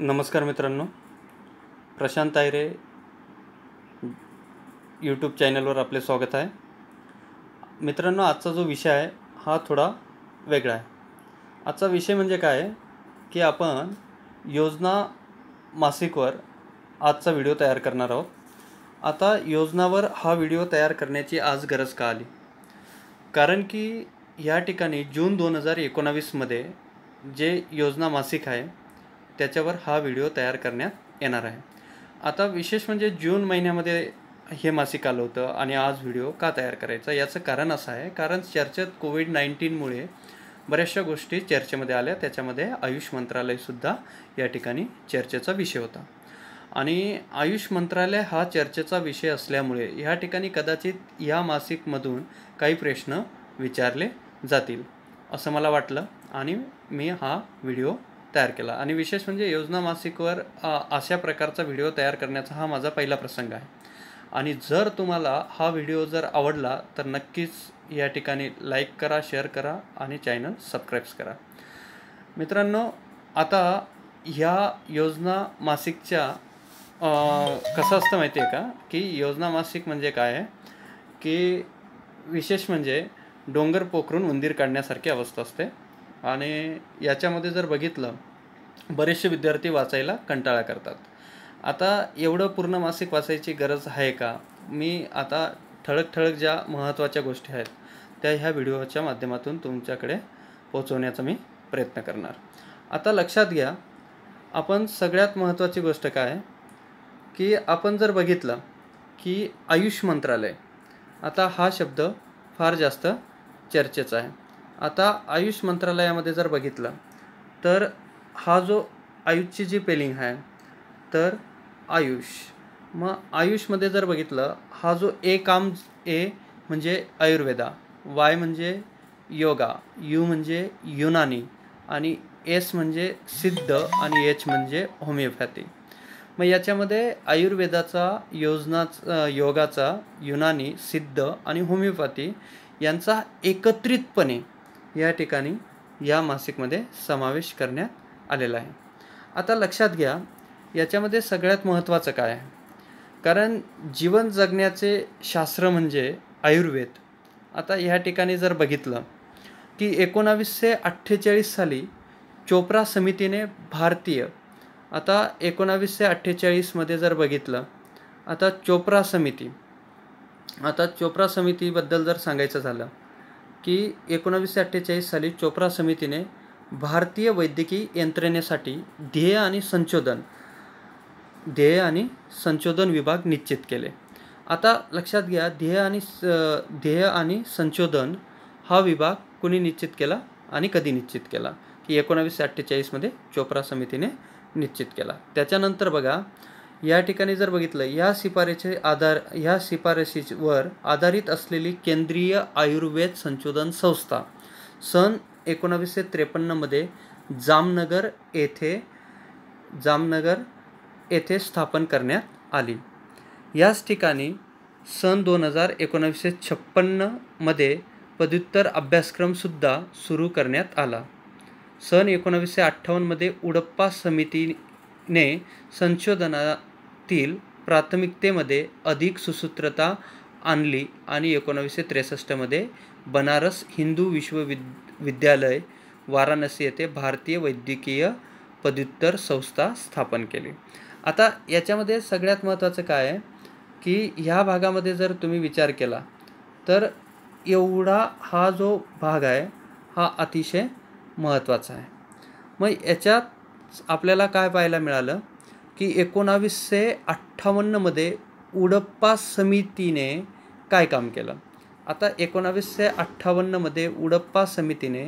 नमस्कार मित्रांनो प्रशांत आयरे यूट्यूब चॅनलवर आपले स्वागत आहे मित्रांनो आजचा जो विषय आहे हा थोडा वेगळा आहे आजचा विषय म्हणजे काय की आपण योजना मासिकवर आजचा व्हिडिओ तयार करणार आहोत आता योजनावर हा व्हिडिओ तयार करण्याची आज गरज का आली कारण की या ठिकाणी जून दोन हजार एकोणावीसमध्ये जे योजना मासिक आहे त्याच्यावर हा व्हिडिओ तयार करण्यात येणार आहे आता विशेष म्हणजे जून महिन्यामध्ये हे मासिक आलं होतं आणि आज व्हिडिओ का तयार करायचा याचं कारण असं आहे कारण चर्चेत कोविड नाईन्टीनमुळे बऱ्याचशा गोष्टी चर्चेमध्ये आल्या त्याच्यामध्ये आयुष मंत्रालयसुद्धा या ठिकाणी चर्चेचा विषय होता आणि आयुष मंत्रालय हा चर्चेचा विषय असल्यामुळे ह्या ठिकाणी कदाचित या मासिकमधून काही प्रश्न विचारले जातील असं मला वाटलं आणि मी हा व्हिडिओ तयार केला आणि विशेष म्हणजे योजना मासिकवर अशा प्रकारचा व्हिडिओ तयार करण्याचा हा माझा पहिला प्रसंग आहे आणि जर तुम्हाला हा व्हिडिओ जर आवडला तर नक्कीच या ठिकाणी लाईक करा शेअर करा आणि चॅनल सबस्क्राईब्स करा मित्रांनो आता ह्या योजना मासिकच्या कसं असतं माहिती आहे का की योजना मासिक म्हणजे काय आहे की विशेष म्हणजे डोंगर पोखरून उंदीर काढण्यासारखी अवस्था असते आणि याच्यामध्ये जर बघितलं बरेचसे विद्यार्थी वाचायला कंटाळा करतात आता एवढं पूर्ण मासिक वाचायची गरज आहे का मी आता ठळक ठळक ज्या महत्त्वाच्या गोष्टी आहेत त्या ह्या व्हिडिओच्या माध्यमातून तुमच्याकडे पोचवण्याचा मी प्रयत्न करणार आता लक्षात घ्या आपण सगळ्यात महत्त्वाची गोष्ट काय की आपण जर बघितलं की आयुष मंत्रालय आता हा शब्द फार जास्त चर्चेचा आहे आता आयुष मंत्रालयामध्ये जर बघितलं तर हा जो आयुषची जी पेलिंग आहे तर आयुष मग आयुषमध्ये जर बघितलं हा जो ए काम ए म्हणजे आयुर्वेदा वाय म्हणजे योगा यू म्हणजे युनानी आणि एस म्हणजे सिद्ध आणि एच म्हणजे होमिओपॅथी मग याच्यामध्ये आयुर्वेदाचा योजनाच योगाचा युनानी सिद्ध आणि होमिओपॅथी यांचा एकत्रितपणे या ठिकाणी या मासिकमध्ये समावेश करण्यात आलेला आहे आता लक्षात घ्या याच्यामध्ये सगळ्यात महत्त्वाचं काय आहे कारण जीवन जगण्याचे शास्त्र म्हणजे आयुर्वेद आता ह्या ठिकाणी जर बघितलं की एकोणावीसशे अठ्ठेचाळीस साली चोप्रा समितीने भारतीय आता एकोणावीसशे अठ्ठेचाळीसमध्ये जर बघितलं आता चोप्रा समिती आता चोप्रा समितीबद्दल जर सांगायचं झालं की एकोणावीसशे अठ्ठेचाळीस साली चोप्रा समितीने भारतीय वैद्यकीय यंत्रणेसाठी ध्येय आणि संशोधन ध्येय आणि संशोधन विभाग निश्चित केले आता लक्षात घ्या ध्येय आणि ध्येय आणि संशोधन हा विभाग कुणी निश्चित केला आणि कधी निश्चित केला की एकोणावीसशे अठ्ठेचाळीसमध्ये चोप्रा समितीने निश्चित केला त्याच्यानंतर बघा या ठिकाणी जर बघितलं या शिफारशी आधार ह्या शिफारशीवर आधारित असलेली केंद्रीय आयुर्वेद संशोधन संस्था सन एकोणावीसशे त्रेपन्नमध्ये जामनगर येथे जामनगर येथे स्थापन करण्यात आली याच ठिकाणी सन दोन हजार एकोणावीसशे छप्पन्नमध्ये पदव्युत्तर अभ्यासक्रमसुद्धा सुरू करण्यात आला सन एकोणावीसशे अठ्ठावन्नमध्ये उडप्पा समितीने संशोधनातील प्राथमिकतेमध्ये अधिक सुसूत्रता आणली आणि एकोणावीसशे त्रेसष्टमध्ये बनारस हिंदू विश्वविद विद्यालय वाराणसी येथे भारतीय वैद्यकीय पदव्युत्तर संस्था स्थापन केली आता याच्यामध्ये सगळ्यात महत्त्वाचं काय आहे की ह्या भागामध्ये जर तुम्ही विचार केला तर एवढा हा जो भाग आहे हा अतिशय महत्त्वाचा आहे मग याच्यात आपल्याला काय पाहायला मिळालं की एकोणावीसशे अठ्ठावन्नमध्ये उडप्पा समितीने काय काम केलं आता एकोणावीसशे अठ्ठावन्नमध्ये उडप्पा समितीने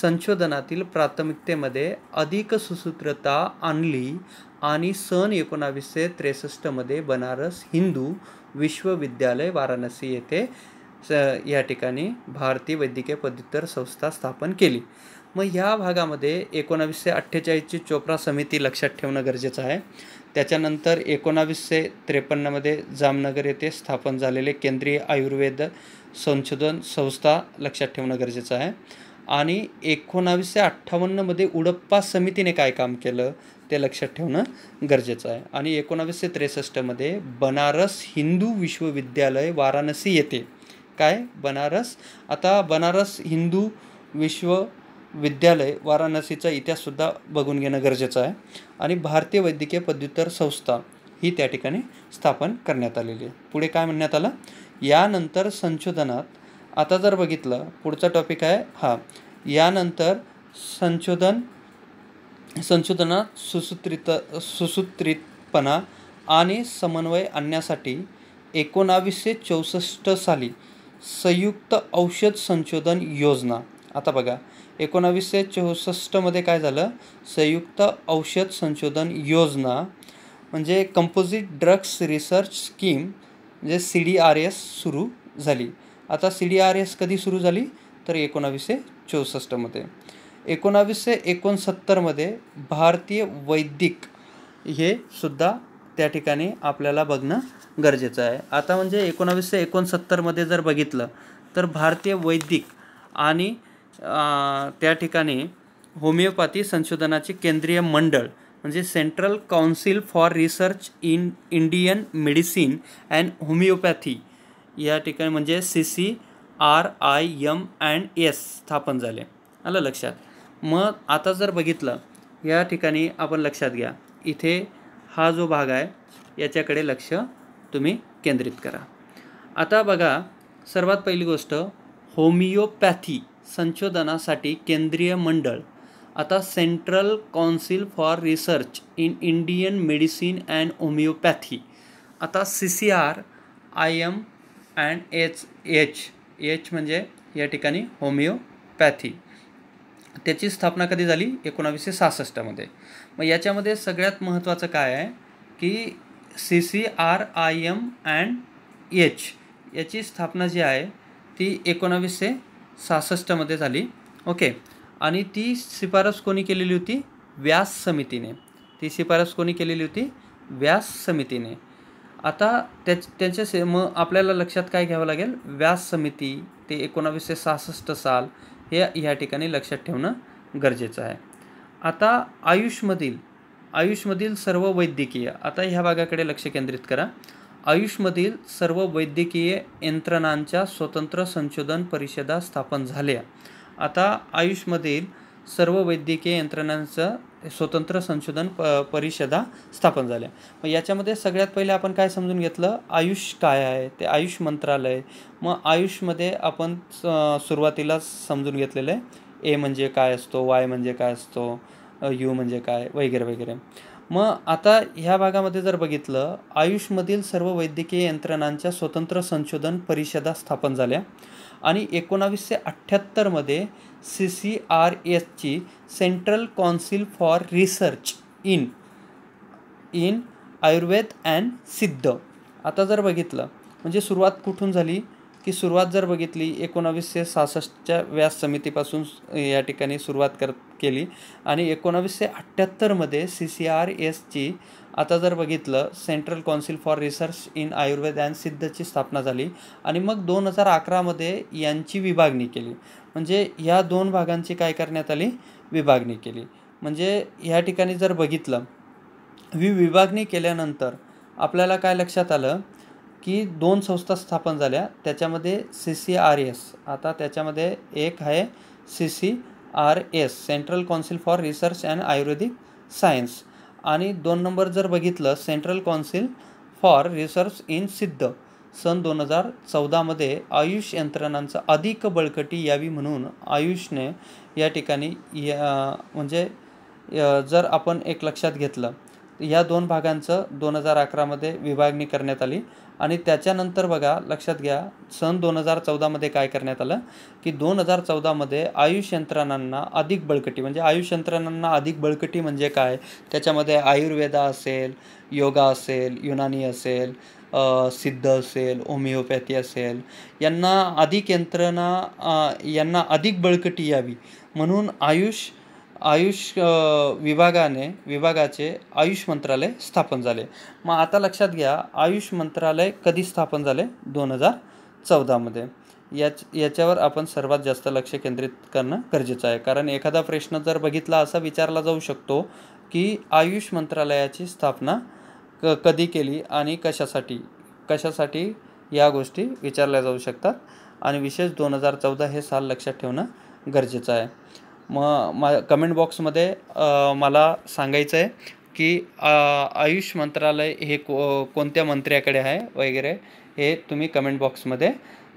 संशोधनातील प्राथमिकतेमध्ये अधिक सुसूत्रता आणली आणि सन एकोणावीसशे त्रेसष्टमध्ये बनारस हिंदू विश्वविद्यालय वाराणसी येथे या ठिकाणी भारतीय वैद्यकीय पदव्युत्तर संस्था स्थापन केली मग ह्या भागामध्ये एकोणावीसशे अठ्ठेचाळीसची चोप्रा समिती लक्षात ठेवणं गरजेचं आहे त्याच्यानंतर एकोणावीसशे त्रेपन्नमध्ये जामनगर येथे स्थापन झालेले केंद्रीय आयुर्वेद संशोधन संस्था लक्षात ठेवणं गरजेचं आहे आणि एकोणावीसशे अठ्ठावन्नमध्ये उडप्पा समितीने काय काम केलं ते लक्षात ठेवणं गरजेचं आहे आणि एकोणावीसशे त्रेसष्टमध्ये बनारस हिंदू विश्वविद्यालय वाराणसी येते काय बनारस आता बनारस हिंदू विश्वविद्यालय वाराणसीचा इतिहाससुद्धा बघून घेणं गरजेचं आहे आणि भारतीय वैद्यकीय पदव्युत्तर संस्था ही त्या ठिकाणी स्थापन करण्यात आलेली आहे पुढे काय म्हणण्यात आलं यानंतर संशोधनात आता जर बघितलं पुढचा टॉपिक आहे हा यानंतर संशोधन संशोधनात सुसूत्रित सुसूत्रितपणा आणि समन्वय आणण्यासाठी एकोणावीसशे चौसष्ट साली संयुक्त औषध संशोधन योजना आता बघा एकोणावीसशे चौसष्टमध्ये काय झालं संयुक्त औषध संशोधन योजना म्हणजे कंपोजिट ड्रग्स रिसर्च स्कीम म्हणजे सी डी आर एस सुरू झाली आता सी डी आर एस कधी सुरू झाली तर एकोणावीसशे चौसष्टमध्ये एकोणावीसशे एकोणसत्तरमध्ये भारतीय वैदिक हे सुद्धा त्या ठिकाणी आपल्याला बघणं गरजेचं आहे आता म्हणजे एकोणावीसशे एकोणसत्तरमध्ये जर बघितलं तर भारतीय वैदिक आणि त्या ठिकाणी होमिओपॅथी संशोधनाचे केंद्रीय मंडळ म्हणजे central council for research in Indian medicine and homoeopathy या ठिकाणी म्हणजे C C R I M and S स्थापन झाले आलं लक्षात मग आता जर बघितलं या ठिकाणी आपण लक्षात घ्या इथे हा जो भाग आहे याच्याकडे लक्ष तुम्ही केंद्रित करा आता बघा सर्वात पहिली गोष्ट होमिओपॅथी संशोधनासाठी केंद्रीय मंडळ आता central council for research in Indian medicine and homoeopathy आता C C R I M and H H H म्हणजे या ठिकाणी होमिओपॅथी त्याची स्थापना कधी झाली एकोणावीसशे सहासष्टमध्ये मग याच्यामध्ये सगळ्यात महत्त्वाचं काय आहे की C C R I M and H याची स्थापना जी आहे ती एकोणावीसशे सहासष्टमध्ये झाली ओके आणि ती शिफारस कोणी केलेली होती व्यास समितीने ती शिफारस कोणी केलेली होती व्यास समितीने आता त्याच त्यांच्या से मग आपल्याला लक्षात काय घ्यावं लागेल व्यास समिती ते एकोणावीसशे सहासष्ट साल हे ह्या ठिकाणी लक्षात ठेवणं गरजेचं आहे आता आयुषमधील आयुषमधील सर्व वैद्यकीय आता ह्या भागाकडे लक्ष केंद्रित करा आयुषमधील सर्व वैद्यकीय यंत्रणांच्या स्वतंत्र संशोधन परिषदा स्थापन झाल्या आता आयुषमधील सर्व वैद्यकीय यंत्रणांचं स्वतंत्र संशोधन प परिषदा स्थापन झाल्या मग याच्यामध्ये सगळ्यात पहिले आपण काय समजून घेतलं आयुष काय आहे ते आयुष मंत्रालय मग आयुषमध्ये आपण सुरुवातीला समजून घेतलेलं आहे ए म्हणजे काय असतो वाय म्हणजे काय असतो यू म्हणजे काय वगैरे वगैरे मग आता ह्या भागामध्ये जर बघितलं आयुषमधील सर्व वैद्यकीय यंत्रणांच्या स्वतंत्र संशोधन परिषदा स्थापन झाल्या आणि एकोणावीसशे अठ्ठ्याहत्तरमध्ये सी सी आर एसची central council for research in in Ayurveda and Siddha आता जर बघितलं म्हणजे सुरुवात कुठून झाली की सुरुवात जर बघितली एकोणावीसशे सहासष्टच्या व्यास समितीपासून या ठिकाणी सुरुवात कर केली आणि एकोणावीसशे अठ्ठ्याहत्तरमध्ये सी सी आर एसची आता जर बघितलं central council for research in Ayurveda and सिद्धची स्थापना झाली आणि मग दोन हजार अकरामध्ये यांची विभागणी केली म्हणजे ह्या दोन भागांची काय करण्यात आली विभागणी केली म्हणजे ह्या ठिकाणी जर बघितलं ही विभागणी केल्यानंतर आपल्याला काय लक्षात आलं की दोन संस्था स्थापन झाल्या त्याच्यामध्ये सी सी आर एस आता त्याच्यामध्ये एक आहे C C R S central council for research and Ayurvedic science आणि दोन नंबर जर बघितलं central council for research in Siddha सन दोन हजार चौदामध्ये आयुष यंत्रणांचा अधिक बळकटी यावी म्हणून आयुषने या ठिकाणी या म्हणजे जर आपण एक लक्षात घेतलं या दोन भागांचं दोन हजार अकरामध्ये विभागणी करण्यात आली आणि त्याच्यानंतर बघा लक्षात घ्या सन दोन हजार चौदामध्ये काय करण्यात आलं की दोन हजार चौदामध्ये आयुष यंत्रणांना अधिक बळकटी म्हणजे आयुष यंत्रणांना अधिक बळकटी म्हणजे काय त्याच्यामध्ये आयुर्वेदा असेल योगा असेल युनानी असेल सिद्ध असेल होमिओपॅथी असेल यांना अधिक यंत्रणा यांना अधिक बळकटी यावी म्हणून आयुष आयुष विभागाने विभागाचे आयुष मंत्रालय स्थापन झाले मग आता लक्षात घ्या आयुष मंत्रालय कधी स्थापन झाले दोन हजार चौदामध्ये याच याच्यावर आपण सर्वात जास्त लक्ष केंद्रित करणं गरजेचं आहे कारण एखादा प्रश्न जर बघितला असा विचारला जाऊ शकतो की आयुष मंत्रालयाची स्थापना क कधी केली आणि कशासाठी कशासाठी या गोष्टी विचारल्या जाऊ शकतात आणि विशेष दोन हजार चौदा हे साल लक्षात ठेवणं गरजेचं आहे मग मा कमेंट बॉक्समध्ये मला सांगायचं आहे की आयुष मंत्रालय हे को कोणत्या मंत्र्याकडे आहे वगैरे हे तुम्ही कमेंट बॉक्समध्ये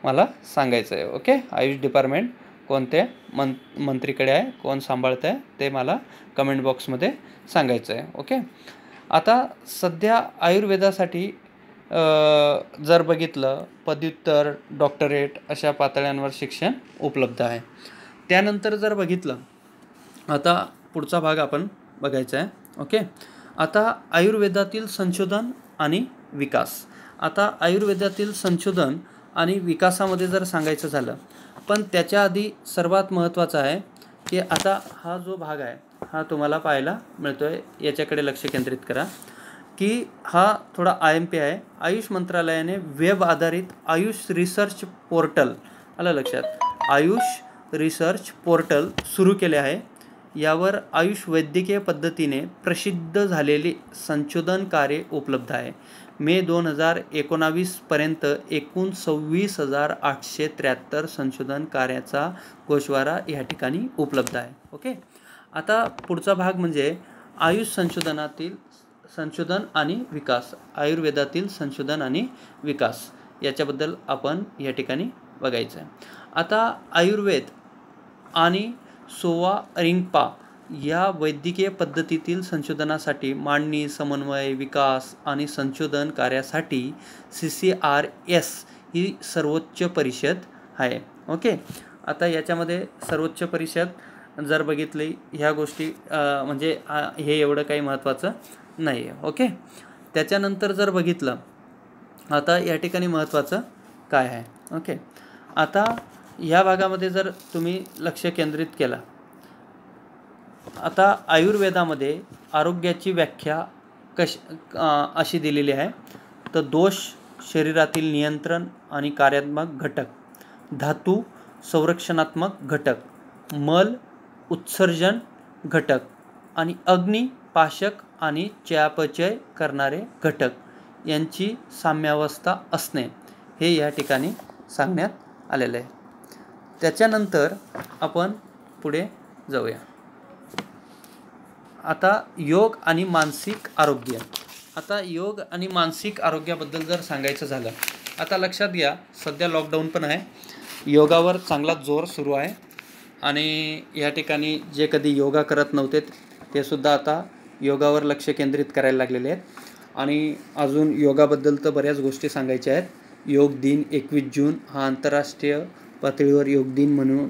मला सांगायचं आहे ओके आयुष डिपार्टमेंट कोणत्या मं मंत्रीकडे आहे कोण सांभाळत आहे ते मला कमेंट बॉक्समध्ये सांगायचं आहे ओके आता सध्या आयुर्वेदासाठी जर बघितलं पदव्युत्तर डॉक्टरेट अशा पातळ्यांवर शिक्षण उपलब्ध आहे त्यानंतर जर बघितलं आता पुढचा भाग आपण बघायचा आहे ओके आता आयुर्वेदातील संशोधन आणि विकास आता आयुर्वेदातील संशोधन आणि विकासामध्ये जर सांगायचं झालं पण त्याच्या आधी सर्वात महत्त्वाचं आहे की आता हा जो भाग आहे हा तुम्हाला पाहायला मिळतो आहे याच्याकडे लक्ष केंद्रित करा की हा थोडा आय एम पी आहे आयुष मंत्रालयाने वेब आधारित आयुष रिसर्च पोर्टल आलं लक्षात आयुष रिसर्च पोर्टल सुरू केले आहे यावर आयुष वैद्यकीय पद्धतीने प्रसिद्ध झालेले संशोधन कार्य उपलब्ध आहे मे दोन हजार एकोणावीसपर्यंत एकूण सव्वीस हजार आठशे त्र्याहत्तर संशोधन कार्याचा गोषवारा या ठिकाणी उपलब्ध आहे ओके आता पुढचा भाग म्हणजे आयुष संशोधनातील संशोधन आणि विकास आयुर्वेदातील संशोधन आणि विकास याच्याबद्दल आपण या ठिकाणी बघायचं आहे आता आयुर्वेद आणि सोवा रिंगपा या वैद्यकीय पद्धतीतील संशोधनासाठी मांडणी समन्वय विकास आणि संशोधन कार्यासाठी सी सी आर एस ही सर्वोच्च परिषद आहे ओके आता याच्यामध्ये सर्वोच्च परिषद जर बघितली ह्या गोष्टी म्हणजे हे एवढं काही महत्त्वाचं नाही आहे ओके त्याच्यानंतर जर बघितलं आता या ठिकाणी महत्त्वाचं काय आहे ओके आता या भागामध्ये जर तुम्ही लक्ष केंद्रित केला आता आयुर्वेदामध्ये आरोग्याची व्याख्या कश अशी दिलेली आहे तर दोष शरीरातील नियंत्रण आणि कार्यात्मक घटक धातू संरक्षणात्मक घटक मल उत्सर्जन घटक आणि अग्नी पाशक आणि चयापचय करणारे घटक यांची साम्यावस्था असणे हे या ठिकाणी सांगण्यात आलेलं आहे त्याच्यानंतर आपण पुढे जाऊया आता योग आणि मानसिक आरोग्य आता योग आणि मानसिक आरोग्याबद्दल जर सांगायचं झालं आता लक्षात घ्या सध्या लॉकडाऊन पण आहे योगावर चांगला जोर सुरू आहे आणि या ठिकाणी जे कधी योगा करत नव्हते ते सुद्धा आता योगावर लक्ष केंद्रित करायला लागलेले आहेत आणि अजून योगाबद्दल तर बऱ्याच गोष्टी सांगायच्या आहेत योग दिन एकवीस जून हा आंतरराष्ट्रीय पातळीवर योग दिन म्हणून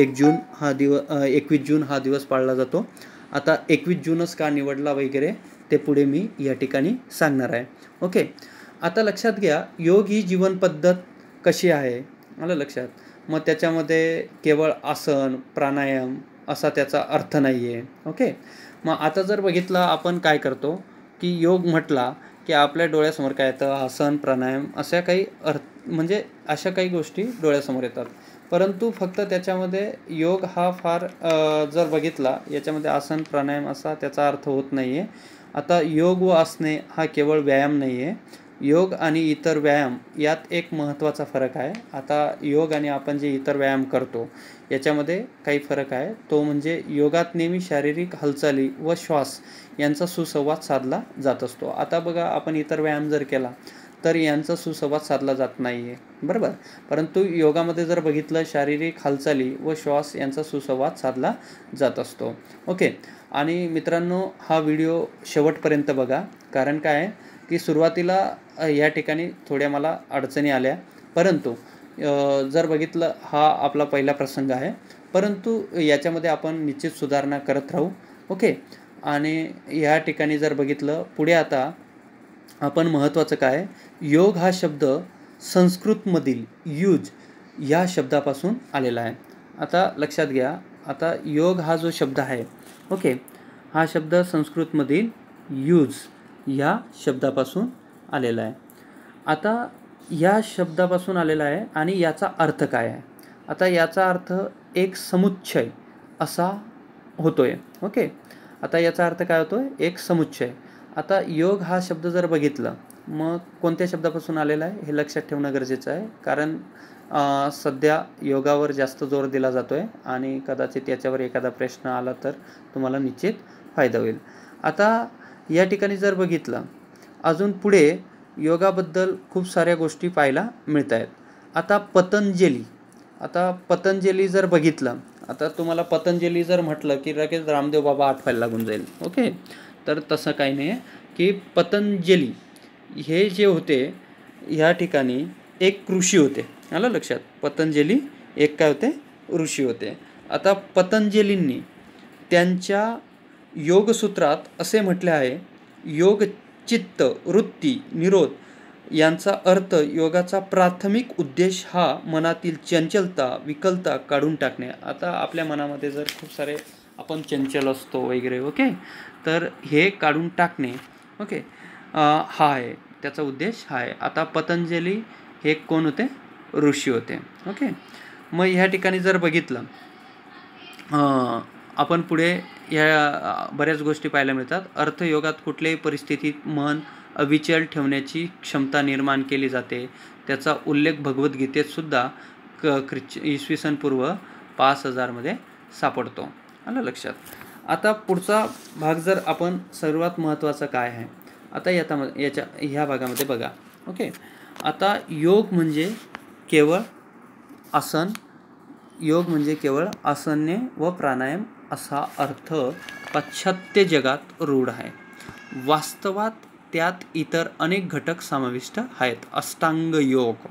एक जून हा दिव एकवीस जून हा दिवस पाळला जातो आता एकवीस जूनच का निवडला वगैरे ते पुढे मी या ठिकाणी सांगणार आहे ओके आता लक्षात घ्या योग ही जीवनपद्धत कशी आहे मला लक्षात मग त्याच्यामध्ये केवळ आसन प्राणायाम असा त्याचा अर्थ नाही आहे ओके मग आता जर बघितला आपण काय करतो की योग म्हटला की आपल्या डोळ्यासमोर काय येतं आसन प्राणायाम अशा काही अर्थ म्हणजे अशा काही गोष्टी डोळ्यासमोर येतात परंतु फक्त त्याच्यामध्ये योग हा फार जर बघितला याच्यामध्ये आसन प्राणायाम असा त्याचा अर्थ होत नाही आहे आता योग व आसने हा केवळ व्यायाम नाही आहे योग आणि इतर व्यायाम यात एक महत्त्वाचा फरक आहे आता योग आणि आपण जे इतर व्यायाम करतो याच्यामध्ये काही फरक आहे तो म्हणजे योगात नेहमी शारीरिक हालचाली व श्वास यांचा सुसंवाद साधला जात असतो आता बघा आपण इतर व्यायाम जर केला तर यांचा सुसंवाद साधला जात नाही आहे बरोबर परंतु योगामध्ये जर बघितलं शारीरिक हालचाली व श्वास यांचा सुसंवाद साधला जात असतो ओके आणि मित्रांनो हा व्हिडिओ शेवटपर्यंत बघा कारण काय आहे की सुरुवातीला या ठिकाणी थोड्या मला अडचणी आल्या परंतु जर बघितलं हा आपला पहिला प्रसंग आहे परंतु याच्यामध्ये आपण निश्चित सुधारणा करत राहू ओके आणि या ठिकाणी जर बघितलं पुढे आता आपण महत्त्वाचं काय योग हा शब्द संस्कृतमधील यूज या शब्दापासून आलेला आहे आता लक्षात घ्या आता योग हा जो शब्द आहे ओके हा शब्द संस्कृतमधील यूज या शब्दापासून आलेला आहे आता या शब्दापासून आलेला आहे आणि याचा अर्थ काय आहे आता याचा अर्थ एक समुच्छय असा होतो आहे ओके आता याचा अर्थ काय होतो एक समुच्चय आता योग हा शब्द जर बघितला मग कोणत्या शब्दापासून आलेला आहे हे लक्षात ठेवणं गरजेचं आहे कारण सध्या योगावर जास्त जोर दिला जातो आहे आणि कदाचित याच्यावर एखादा प्रश्न आला तर तुम्हाला निश्चित फायदा होईल आता या ठिकाणी जर बघितलं अजून पुढे योगाबद्दल खूप साऱ्या गोष्टी पाहायला मिळत आहेत आता पतंजली आता पतंजली जर बघितलं आता तुम्हाला पतंजली जर म्हटलं की लगेच रामदेव बाबा आठवायला लागून जाईल ओके तर तसं काही नाही की पतंजली हे जे होते ह्या ठिकाणी एक ऋषी होते आलं लक्षात पतंजली एक काय होते ऋषी होते आता पतंजलींनी त्यांच्या योगसूत्रात असे म्हटले आहे योग चित्त वृत्ती निरोध यांचा अर्थ योगाचा प्राथमिक उद्देश हा मनातील चंचलता विकलता काढून टाकणे आता आपल्या मनामध्ये जर खूप सारे आपण चंचल असतो वगैरे ओके तर हे काढून टाकणे ओके हा आहे त्याचा उद्देश हा आहे आता पतंजली हे कोण होते ऋषी होते ओके मग ह्या ठिकाणी जर बघितलं आपण पुढे या बऱ्याच गोष्टी पाहायला मिळतात अर्थयोगात कुठल्याही परिस्थितीत मन अविचल ठेवण्याची क्षमता निर्माण केली जाते त्याचा उल्लेख भगवद्गीतेतसुद्धा क ख्रिच इसवी सन पूर्व पाच हजारमध्ये सापडतो आलं लक्षात आता पुढचा भाग जर आपण सर्वात महत्त्वाचा काय आहे आता याचा याच्या ह्या भागामध्ये बघा ओके आता योग म्हणजे केवळ आसन योग म्हणजे केवळ आसने व प्राणायाम असा अर्थ पाश्चात्य जगात रूढ आहे वास्तवात त्यात इतर अनेक घटक समाविष्ट आहेत अष्टांग योग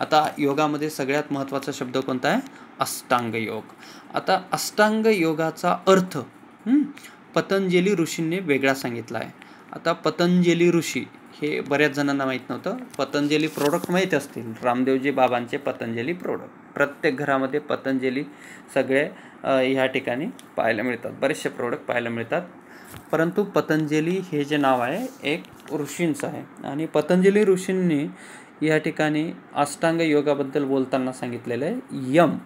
आता योगामध्ये सगळ्यात महत्त्वाचा शब्द कोणता आहे अष्टांग योग आता अष्टांग योगाचा अर्थ पतंजली ऋषींनी वेगळा सांगितला आहे आता पतंजली ऋषी हे बऱ्याच जणांना माहीत नव्हतं पतंजली प्रोडक्ट माहीत असतील रामदेवजी बाबांचे पतंजली प्रोडक्ट प्रत्येक घरामध्ये पतंजली सगळे ह्या ठिकाणी पाहायला मिळतात बरेचसे प्रोडक्ट पाहायला मिळतात परंतु पतंजली हे जे नाव आहे एक ऋषींचं आहे आणि पतंजली ऋषींनी या ठिकाणी अष्टांग योगाबद्दल बोलताना सांगितलेलं आहे यम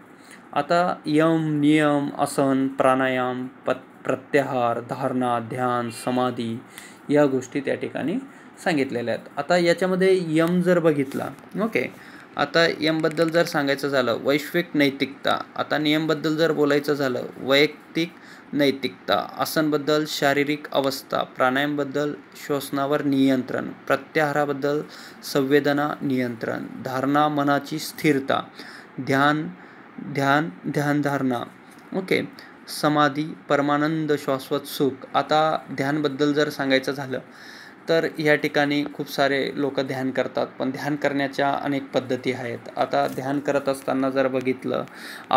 आता यम नियम आसन प्राणायाम प प्रत्याहार धारणा ध्यान समाधी या गोष्टी त्या ठिकाणी सांगितलेल्या आहेत आता याच्यामध्ये यम जर बघितला ओके आता यमबद्दल जर सांगायचं झालं वैश्विक नैतिकता आता नियमबद्दल जर बोलायचं झालं वैयक्तिक नैतिकता आसनबद्दल शारीरिक अवस्था प्राणायामबद्दल श्वसनावर नियंत्रण प्रत्याहाराबद्दल संवेदना नियंत्रण धारणा मनाची स्थिरता ध्यान ध्यान ध्यानधारणा ओके समाधी परमानंद शाश्वत सुख आता ध्यानबद्दल जर सांगायचं झालं तर या ठिकाणी खूप सारे लोक ध्यान करतात पण ध्यान करण्याच्या अनेक पद्धती आहेत आता ध्यान करत असताना जर बघितलं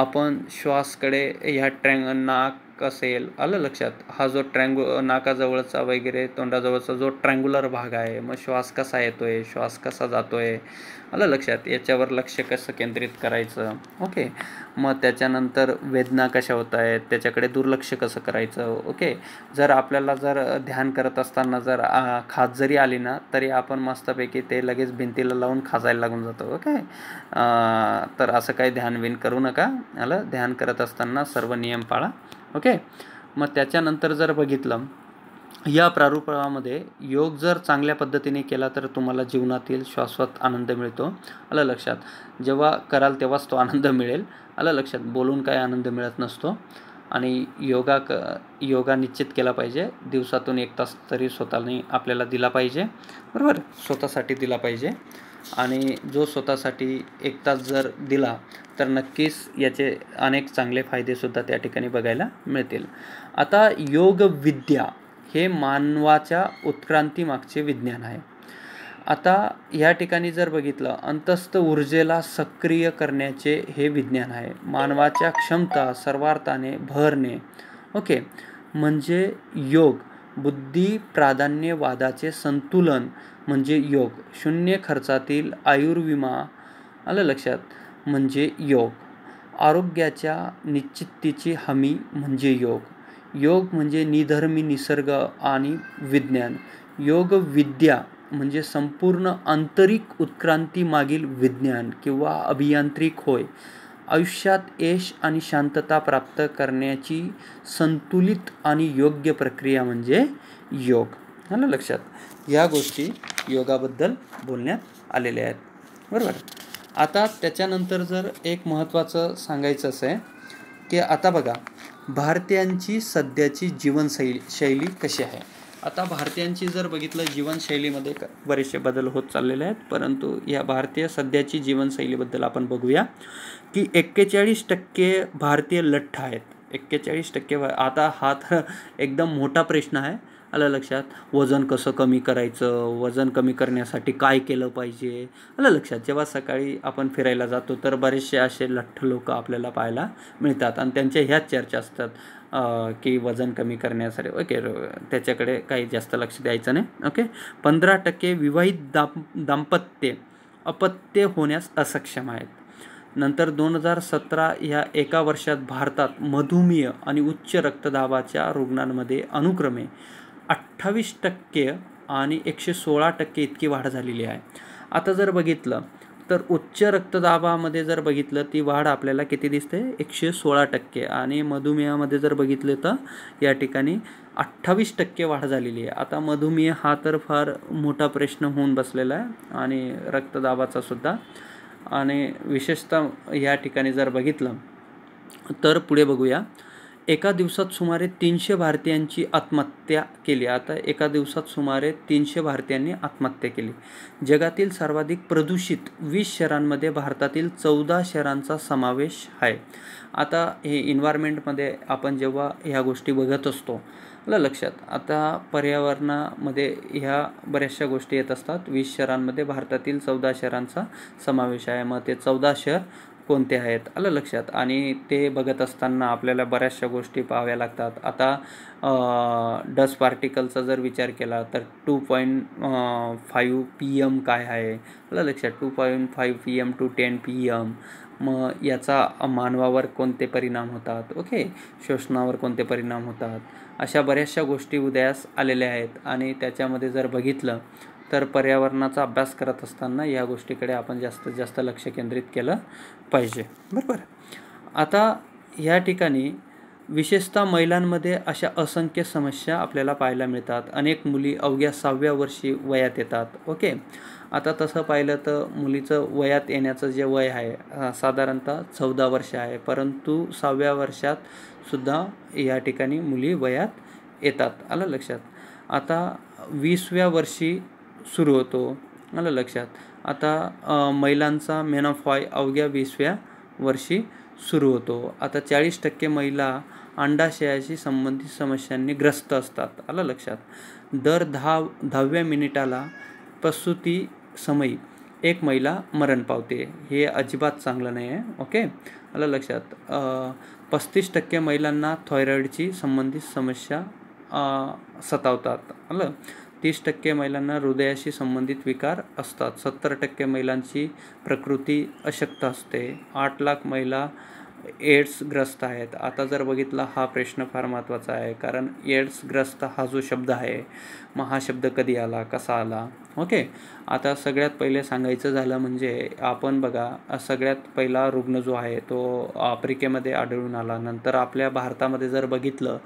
आपण श्वासकडे ह्या ट्रँग नाक नाक असेल आलं लक्षात हा जो ट्रँगु नाकाजवळचा वगैरे तोंडाजवळचा जो ट्रँगुलर भाग आहे मग श्वास कसा येतो आहे श्वास कसा जातो आहे आलं लक्षात याच्यावर लक्ष कसं केंद्रित करायचं ओके मग त्याच्यानंतर वेदना कशा होत आहेत त्याच्याकडे दुर्लक्ष कसं करायचं ओके जर आपल्याला जर ध्यान करत असताना जर खाज जरी आली ना तरी आपण मस्तपैकी ते लगेच भिंतीला लावून खाजायला लागून जातो ओके तर असं काही ध्यान करू नका आलं ध्यान करत असताना सर्व नियम पाळा ओके मग त्याच्यानंतर जर बघितलं या प्रारूपामध्ये योग जर चांगल्या पद्धतीने केला तर तुम्हाला जीवनातील शाश्वत आनंद मिळतो आलं लक्षात जेव्हा कराल तेव्हाच तो आनंद मिळेल आलं लक्षात बोलून काय आनंद मिळत नसतो आणि योगा क योगा निश्चित केला पाहिजे दिवसातून एक तास तरी स्वतःने आपल्याला दिला पाहिजे बरोबर स्वतःसाठी दिला पाहिजे आणि जो स्वतःसाठी एक तास जर दिला तर नक्कीच याचे अनेक चांगले फायदेसुद्धा त्या ठिकाणी बघायला मिळतील आता योगविद्या हे मानवाच्या उत्क्रांतीमागचे विज्ञान आहे आता या ठिकाणी जर बघितलं अंतस्त ऊर्जेला सक्रिय करण्याचे हे विज्ञान आहे मानवाच्या क्षमता सर्वार्थाने भरणे ओके म्हणजे योग बुद्धी प्राधान्यवादाचे संतुलन म्हणजे योग शून्य खर्चातील आयुर्विमा आलं लक्षात म्हणजे योग आरोग्याच्या निश्चित्तीची हमी म्हणजे योग योग म्हणजे निधर्मी निसर्ग आणि विज्ञान योग विद्या म्हणजे संपूर्ण आंतरिक उत्क्रांतीमागील विज्ञान किंवा अभियांत्रिक होय आयुष्यात यश आणि शांतता प्राप्त करण्याची संतुलित आणि योग्य प्रक्रिया म्हणजे योग है ना लक्षात या गोष्टी योगाबद्दल बोलण्यात आलेल्या आहेत बरोबर आता त्याच्यानंतर जर एक महत्त्वाचं सांगायचं असं आहे की आता बघा भारतीयांची सध्याची जीवनशैली शैली कशी आहे आता भारतीयांची जर बघितलं जीवनशैलीमध्ये बरेचसे बदल होत चाललेले आहेत परंतु या भारतीय सध्याची जीवनशैलीबद्दल आपण बघूया की एक्केचाळीस टक्के भारतीय लठ्ठ आहेत एक्केचाळीस टक्के आता हा तर एकदम मोठा प्रश्न आहे आलं लक्षात वजन कसं कमी करायचं वजन कमी करण्यासाठी काय केलं पाहिजे आलं लक्षात जेव्हा सकाळी आपण फिरायला जातो तर बरेचसे असे लठ्ठ लोक आपल्याला पाहायला मिळतात आणि त्यांच्या ह्याच चर्चा असतात की वजन कमी करण्यासाठी ओके त्याच्याकडे काही जास्त लक्ष द्यायचं नाही ओके पंधरा टक्के विवाहित दाम दाम्पत्य अपत्य होण्यास असक्षम आहेत नंतर दोन हजार सतरा ह्या एका वर्षात भारतात मधुमेह आणि उच्च रक्तदाबाच्या रुग्णांमध्ये अनुक्रमे अठ्ठावीस टक्के आणि एकशे सोळा टक्के इतकी वाढ झालेली आहे आता जर बघितलं तर उच्च रक्तदाबामध्ये जर बघितलं ती वाढ आपल्याला किती दिसते एकशे सोळा टक्के आणि मधुमेहामध्ये जर बघितलं तर या ठिकाणी अठ्ठावीस टक्के वाढ झालेली आहे आता मधुमेह हा तर फार मोठा प्रश्न होऊन बसलेला आहे आणि रक्तदाबाचा सुद्धा आणि विशेषतः या ठिकाणी जर बघितलं तर पुढे बघूया एका दिवसात सुमारे तीनशे भारतीयांची आत्महत्या केली आता एका दिवसात सुमारे तीनशे भारतीयांनी आत्महत्या केली जगातील सर्वाधिक प्रदूषित वीस शहरांमध्ये भारतातील चौदा शहरांचा समावेश आहे आता हे इन्व्हायरमेंटमध्ये आपण जेव्हा ह्या गोष्टी बघत असतो आपल्या लक्षात आता पर्यावरणामध्ये ह्या बऱ्याचशा गोष्टी येत असतात वीस शहरांमध्ये भारतातील चौदा शहरांचा समावेश आहे मग ते चौदा शहर कोणते आहेत आलं लक्षात आणि ते बघत असताना आपल्याला बऱ्याचशा गोष्टी पाहाव्या लागतात आता डस्ट पार्टिकलचा जर विचार केला तर two point five P M काय आहे आलं लक्षात two point five P M to ten P M मग याचा मानवावर कोणते परिणाम होतात ओके शोषणावर कोणते परिणाम होतात अशा बऱ्याचशा गोष्टी उदयास आलेल्या आहेत आणि त्याच्यामध्ये जर बघितलं तर पर्यावरणाचा अभ्यास करत असताना या गोष्टीकडे आपण जास्तीत जास्त लक्ष केंद्रित केलं पाहिजे बरोबर आता ह्या ठिकाणी विशेषतः महिलांमध्ये अशा असंख्य समस्या आपल्याला पाहायला मिळतात अनेक मुली अवघ्या सहाव्या वर्षी वयात येतात ओके आता तसं पाहिलं तर मुलीचं वयात येण्याचं जे वय आहे साधारणतः चौदा वर्ष आहे परंतु सहाव्या वर्षात सुद्धा या ठिकाणी मुली वयात येतात आलं लक्षात आता वीसव्या वर्षी सुरू होतो आलं लक्षात आता महिलांचा मेनाफॉय अवघ्या वीसव्या वर्षी सुरू होतो आता चाळीस टक्के महिला अंडाशयाशी संबंधित समस्यांनी ग्रस्त असतात आलं लक्षात दर दहा दहाव्या मिनिटाला प्रसूती समयी एक महिला मरण पावते हे अजिबात चांगलं नाही आहे ओके आलं लक्षात पस्तीस टक्के महिलांना थायरॉईडची संबंधित समस्या सतावतात आलं तीस टक्के महिलांना हृदयाशी संबंधित विकार असतात सत्तर टक्के महिलांची प्रकृती अशक्त असते आठ लाख महिला एड्सग्रस्त आहेत आता जर बघितला हा प्रश्न फार महत्त्वाचा आहे कारण एड्सग्रस्त हा जो शब्द आहे महाशब्द शब्द कधी आला कसा आला ओके आता सगळ्यात पहिले सांगायचं झालं म्हणजे आपण बघा सगळ्यात पहिला रुग्ण जो आहे तो आफ्रिकेमध्ये आढळून आला नंतर आपल्या भारतामध्ये जर बघितलं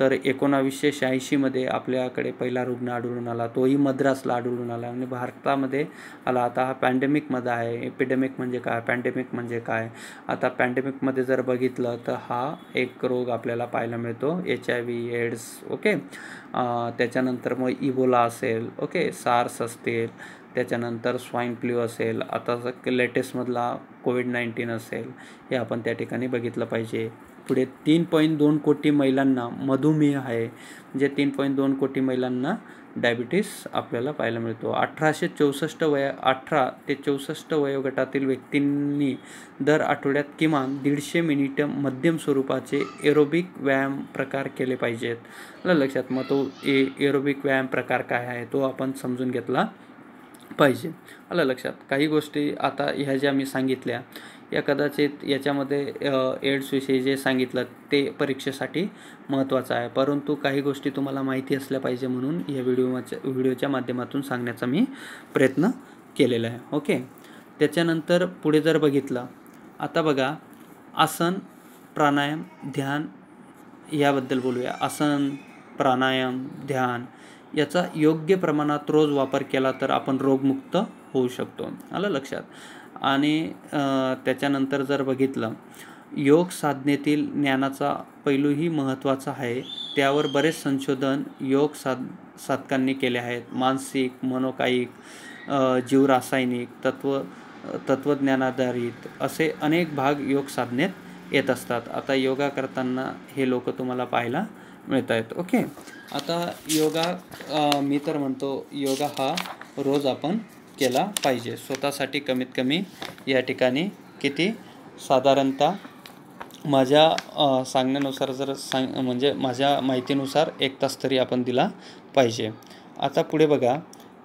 तर एकोणावीसशे शहाऐंशीमध्ये आपल्याकडे पहिला रुग्ण आढळून आला तोही मद्रासला आढळून आला आणि भारतामध्ये आला आता हा पॅन्डेमिकमध्ये आहे एपिडेमिक म्हणजे काय पॅन्डेमिक म्हणजे काय आता पॅन्डेमिकमध्ये जर बघितलं तर हा एक रोग आपल्याला पाहायला मिळतो H I V AIDS okay त्याच्यानंतर मग इबोला असेल ओके सार्स असतील त्याच्यानंतर स्वाईन फ्लू असेल आता लेटेस्टमधला कोविड नाईन्टीन असेल हे आपण त्या ठिकाणी बघितलं पाहिजे पुढे तीन पॉईंट दोन कोटी महिलांना मधुमेह आहे म्हणजे तीन पॉईंट दोन कोटी महिलांना डायबिटीस आपल्याला पाहायला मिळतो अठराशे चौसष्ट वया अठरा ते चौसष्ट वयोगटातील व्यक्तींनी दर आठवड्यात किमान दीडशे मिनिट मध्यम स्वरूपाचे एरोबिक व्यायाम प्रकार केले पाहिजेत आपल्या लक्षात मग तो ए एरोबिक व्यायाम प्रकार काय आहे तो आपण समजून घेतला पाहिजे आलं लक्षात काही गोष्टी आता ह्या ज्या मी सांगितल्या या कदाचित याच्यामध्ये एड्सविषयी जे सांगितलं ते परीक्षेसाठी महत्त्वाचं आहे परंतु काही गोष्टी तुम्हाला माहिती असल्या पाहिजे म्हणून या व्हिडिओच्या व्हिडिओच्या माध्यमातून सांगण्याचा मी प्रयत्न केलेला आहे ओके त्याच्यानंतर पुढे जर बघितलं आता बघा आसन प्राणायाम ध्यान याबद्दल बोलूया आसन प्राणायाम ध्यान याचा योग्य प्रमाणात रोज वापर केला तर आपण रोगमुक्त होऊ शकतो आलं लक्षात आणि त्याच्यानंतर जर बघितलं योग साधनेतील ज्ञानाचा पैलूही महत्त्वाचा आहे त्यावर बरेच संशोधन योग साध साधकांनी केले आहेत मानसिक मनोकायिक जीवरासायनिक तत्व तत्त्वज्ञानाधारित असे अनेक भाग योग साधनेत येत असतात आता योगा करताना हे लोक तुम्हाला पाहायला मिळत आहेत ओके आता योगा मी तर म्हणतो योगा हा रोज आपण केला पाहिजे स्वतःसाठी कमीत कमी या ठिकाणी किती साधारणतः माझ्या सांगण्यानुसार जर सांग म्हणजे माझ्या माहितीनुसार एक तास तरी आपण दिला पाहिजे आता पुढे बघा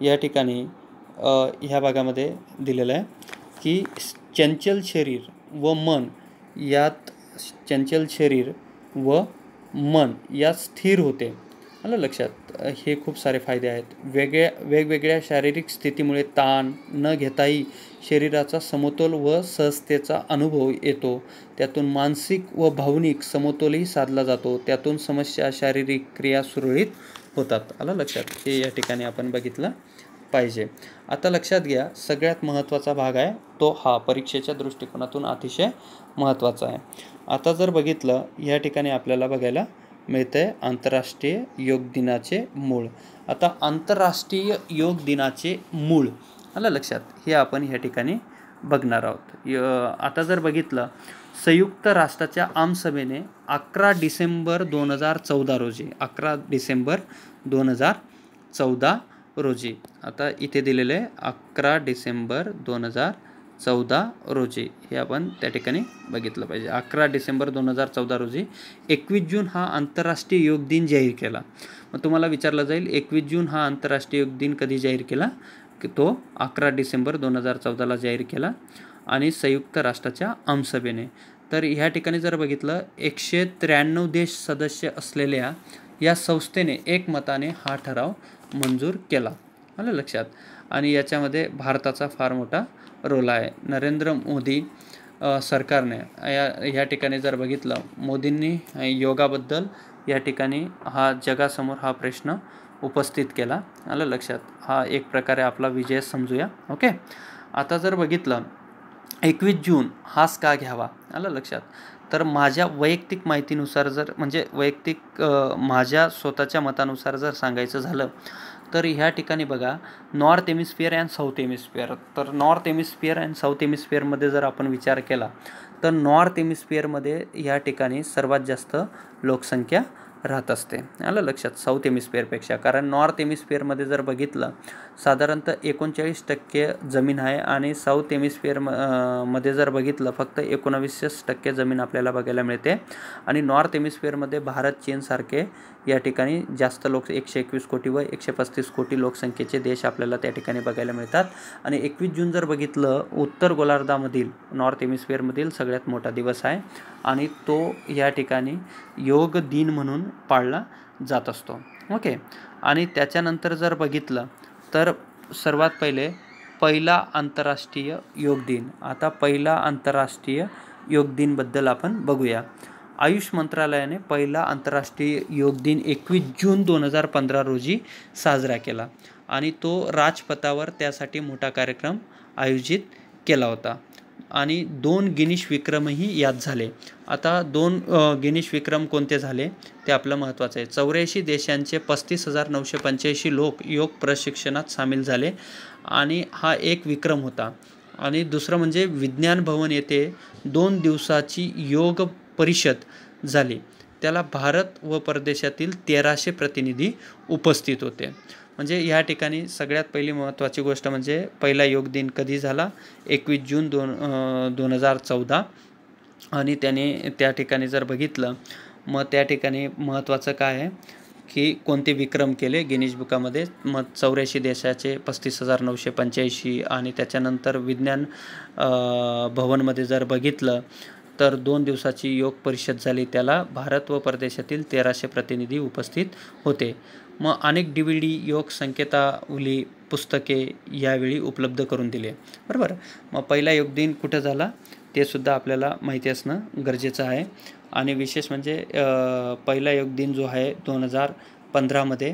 या ठिकाणी ह्या भागामध्ये दिलेलं आहे की चंचल शरीर व मन यात चंचल शरीर व मन यात स्थिर होते आलं लक्षात हे खूप सारे फायदे आहेत वेगळ्या वेगवेगळ्या शारीरिक स्थितीमुळे ताण न घेताही शरीराचा समतोल व सहजतेचा अनुभव येतो त्यातून मानसिक व भावनिक समतोलही साधला जातो त्यातून समस्या शारीरिक क्रिया सुरळीत होतात आलं लक्षात हे या ठिकाणी आपण बघितलं पाहिजे आता लक्षात घ्या सगळ्यात महत्त्वाचा भाग आहे तो हा परीक्षेच्या दृष्टिकोनातून अतिशय महत्त्वाचा आहे आता जर बघितलं या ठिकाणी आपल्याला बघायला मिळते आंतरराष्ट्रीय योग दिनाचे मूळ आता आंतरराष्ट्रीय योग दिनाचे मूळ आलं लक्षात हे आपण ह्या ठिकाणी बघणार आहोत य आता जर बघितलं संयुक्त राष्ट्राच्या आमसभेने अकरा डिसेंबर दोन हजार चौदा रोजी अकरा डिसेंबर दोन हजार चौदा रोजी आता इथे दिलेले अकरा डिसेंबर दोन हजार चौदा रोजी हे आपण त्या ठिकाणी बघितलं पाहिजे अकरा डिसेंबर दोन हजार चौदा रोजी एकवीस जून हा आंतरराष्ट्रीय योग दिन जाहीर केला मग तुम्हाला विचारलं जाईल एकवीस जून हा आंतरराष्ट्रीय योग दिन कधी जाहीर केला तो अकरा डिसेंबर दोन हजार चौदाला जाहीर केला आणि संयुक्त राष्ट्राच्या आमसभेने तर ह्या ठिकाणी जर बघितलं एकशे त्र्याण्णव देश सदस्य असलेल्या या संस्थेने एकमताने हा ठराव मंजूर केला आलं लक्षात आणि याच्यामध्ये भारताचा फार मोठा रोल आहे नरेंद्र मोदी सरकारने या या ठिकाणी जर बघितलं मोदींनी योगाबद्दल या ठिकाणी हा जगासमोर हा प्रश्न उपस्थित केला आलं लक्षात हा एक प्रकारे आपला विजय समजूया ओके आता जर बघितलं एकवीस जून हाच का घ्यावा आलं लक्षात तर माझ्या वैयक्तिक माहितीनुसार जर म्हणजे वैयक्तिक माझ्या स्वतःच्या मतानुसार जर सांगायचं झालं तर ह्या ठिकाणी बघा north hemisphere and south hemisphere तर नॉर्थ एमिस्फिअर अँड साऊथ एमिस्फिअरमध्ये जर आपण विचार केला तर नॉर्थ एमिस्फिअरमध्ये ह्या ठिकाणी सर्वात जास्त लोकसंख्या राहत असते आलं लक्षात साऊथ एमिस्फिअरपेक्षा कारण नॉर्थ एमिस्फिअरमध्ये जर बघितलं साधारणतः एकोणचाळीस टक्के जमीन आहे आणि साऊथ एमिस्फिअर म मध्ये जर बघितलं फक्त एकोणावीसशेच टक्के जमीन आपल्याला बघायला मिळते आणि नॉर्थ एमिस्फिअरमध्ये भारत चीनसारखे या ठिकाणी जास्त लोक एकशे एकवीस कोटी व एकशे पस्तीस कोटी लोकसंख्येचे देश आपल्याला त्या ठिकाणी बघायला मिळतात आणि एकवीस जून जर बघितलं उत्तर गोलार्धामधील नॉर्थ एमिस्फिअरमधील सगळ्यात मोठा दिवस आहे आणि तो या ठिकाणी योग दिन म्हणून पाळला जात असतो ओके आणि त्याच्यानंतर जर बघितलं तर सर्वात पहिले पहिला आंतरराष्ट्रीय योग दिन आता पहिला आंतरराष्ट्रीय योग दिनबद्दल आपण बघूया आयुष मंत्रालयाने पहिला आंतरराष्ट्रीय योग दिन एकवीस जून दोन हजार पंधरा रोजी साजरा केला आणि तो राजपथावर त्यासाठी मोठा कार्यक्रम आयोजित केला होता आणि दोन गिनीश विक्रमही यात झाले आता दोन गिनीश विक्रम कोणते झाले ते आपलं महत्त्वाचं आहे चौऱ्याऐंशी देशांचे पस्तीस हजार नऊशे पंच्याऐंशी लोक योग प्रशिक्षणात सामील झाले आणि हा एक विक्रम होता आणि दुसरं म्हणजे विज्ञान भवन येथे दोन दिवसाची योग परिषद झाली त्याला भारत व परदेशातील तेराशे प्रतिनिधी उपस्थित होते म्हणजे या ठिकाणी सगळ्यात पहिली महत्त्वाची गोष्ट म्हणजे पहिला योग दिन कधी झाला एकवीस जून दोन दोन हजार चौदा आणि त्याने त्या ठिकाणी जर बघितलं मग त्या ठिकाणी महत्त्वाचं काय आहे की कोणते विक्रम केले गिनीज बुकामध्ये मग चौऱ्याऐंशी देशाचे पस्तीस हजार नऊशे पंच्याऐंशी आणि त्याच्यानंतर विज्ञान भवनमध्ये जर बघितलं तर दोन दिवसाची योग परिषद झाली त्याला भारत व परदेशातील तेराशे प्रतिनिधी उपस्थित होते मग अनेक डी व्ही डी योग संकेतावली पुस्तके यावेळी उपलब्ध करून दिले बरोबर मग पहिला योग दिन कुठं झाला ते सुद्धा आपल्याला माहिती असणं गरजेचं आहे आणि विशेष म्हणजे पहिला योग दिन जो आहे दोन हजार पंधरामध्ये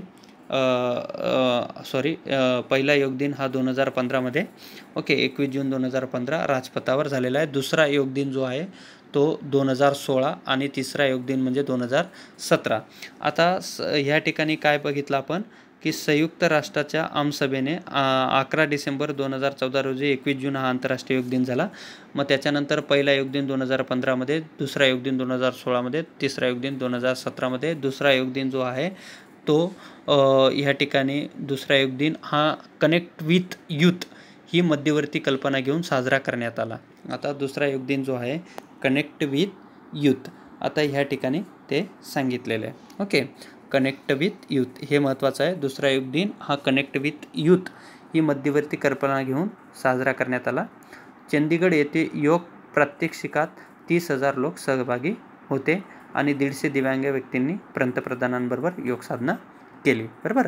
सॉरी पहिला योग दिन हा दोन हजार पंधरामध्ये ओके एकवीस जून दोन हजार पंधरा राजपथावर झालेला आहे दुसरा योग दिन जो आहे तो दोन हजार सोळा आणि तिसरा योग दिन म्हणजे दोन हजार सतरा आता स ह्या ठिकाणी काय बघितलं आपण की संयुक्त राष्ट्राच्या आमसभेने अकरा डिसेंबर दोन हजार चौदा रोजी एकवीस जून हा आंतरराष्ट्रीय योग दिन झाला मग त्याच्यानंतर पहिला योग दिन दोन हजार पंधरामध्ये दुसरा योग दिन दोन हजार सोळामध्ये तिसरा योग दिन दोन हजार सतरामध्ये दुसरा योग दिन जो आहे तो ह्या ठिकाणी दुसरा योग दिन हा कनेक्ट विथ यूथ ही मध्यवर्ती कल्पना घेऊन साजरा करण्यात आला आता दुसरा योग दिन जो आहे कनेक्ट विथ यूथ आता ह्या ठिकाणी ते सांगितलेले आहे ओके कनेक्ट विथ यूथ हे महत्त्वाचं आहे दुसरा योग दिन हा कनेक्ट विथ यूथ ही मध्यवर्ती कल्पना घेऊन साजरा करण्यात आला चंदीगड येथे योग प्रात्यक्षिकात तीस हजार लोक सहभागी होते आणि दीडशे दिव्यांग व्यक्तींनी पंतप्रधानांबरोबर योग साधना केली बरोबर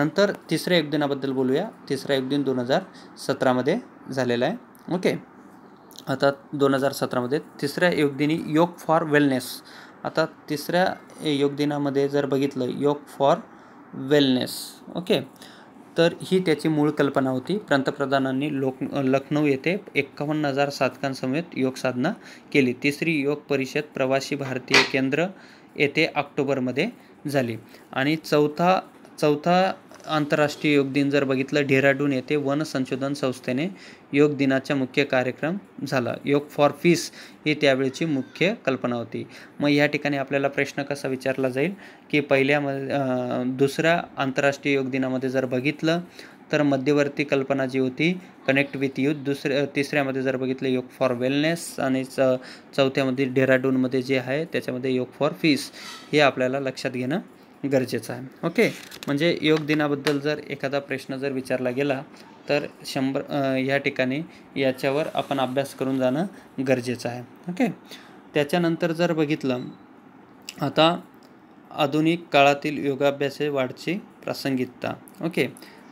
नंतर तिसऱ्या दिनाबद्दल बोलूया तिसरा दिन दोन हजार सतरामध्ये झालेला आहे ओके आता दोन हजार सतरामध्ये तिसऱ्या दिनी योग फॉर वेलनेस आता तिसऱ्या योग दिनामध्ये जर बघितलं योग फॉर वेलनेस ओके तर ही त्याची मूळ कल्पना होती पंतप्रधानांनी लोक लखनौ येथे एक्कावन्न हजार साधकांसमेत योगसाधना केली तिसरी योग परिषद प्रवासी भारतीय केंद्र येथे ऑक्टोबरमध्ये झाली आणि चौथा चौथा आंतरराष्ट्रीय योग दिन जर बघितलं डेहराडून येथे वन संशोधन संस्थेने योग दिनाचा मुख्य कार्यक्रम झाला योग फॉर पीस ही त्यावेळेची मुख्य कल्पना होती मग या ठिकाणी आपल्याला प्रश्न कसा विचारला जाईल की पहिल्या दुसऱ्या आंतरराष्ट्रीय योग दिनामध्ये जर बघितलं तर मध्यवर्ती कल्पना जी होती कनेक्ट विथ यूथ दुसऱ्या तिसऱ्यामध्ये जर बघितलं योग फॉर वेलनेस आणि च चौथ्यामध्ये डेहराडूनमध्ये जे आहे त्याच्यामध्ये योग फॉर फीस हे आपल्याला लक्षात घेणं गरजेचं आहे ओके म्हणजे योग दिनाबद्दल जर एखादा प्रश्न जर विचारला गेला तर शंभर ह्या ठिकाणी याच्यावर आपण अभ्यास करून जाणं गरजेचं आहे ओके त्याच्यानंतर जर बघितलं आता आधुनिक काळातील योगाभ्यासे वाढची प्रासंगिकता ओके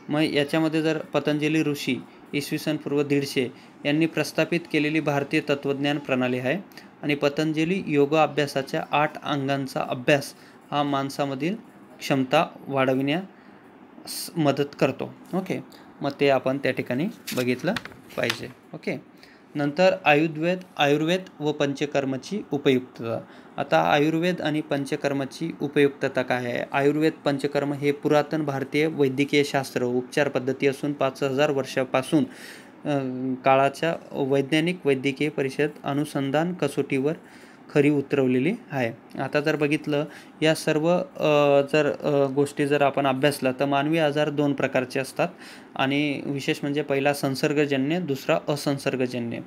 मग याच्यामध्ये जर पतंजली ऋषी इसवी सन पूर्व दीडशे यांनी प्रस्थापित केलेली भारतीय तत्त्वज्ञान प्रणाली आहे आणि पतंजली योग अभ्यासाच्या आठ अंगांचा अभ्यास हा माणसामधील क्षमता वाढविण्यास मदत करतो ओके मग ते आपण त्या ठिकाणी बघितलं पाहिजे ओके नंतर आयुर्वेद आयुर्वेद व पंचकर्माची उपयुक्तता आता आयुर्वेद आणि पंचकर्माची उपयुक्तता काय आहे आयुर्वेद पंचकर्म हे पुरातन भारतीय वैद्यकीय शास्त्र उपचार पद्धती असून पाच हजार वर्षापासून काळाच्या वैज्ञानिक वैद्यकीय परिषद अनुसंधान कसोटीवर खरी उतरवलेली आहे आता जर बघितलं या सर्व जर गोष्टी जर आपण अभ्यासला तर मानवी आजार दोन प्रकारचे असतात आणि विशेष म्हणजे पहिला संसर्गजन्य दुसरा असंसर्गजन्य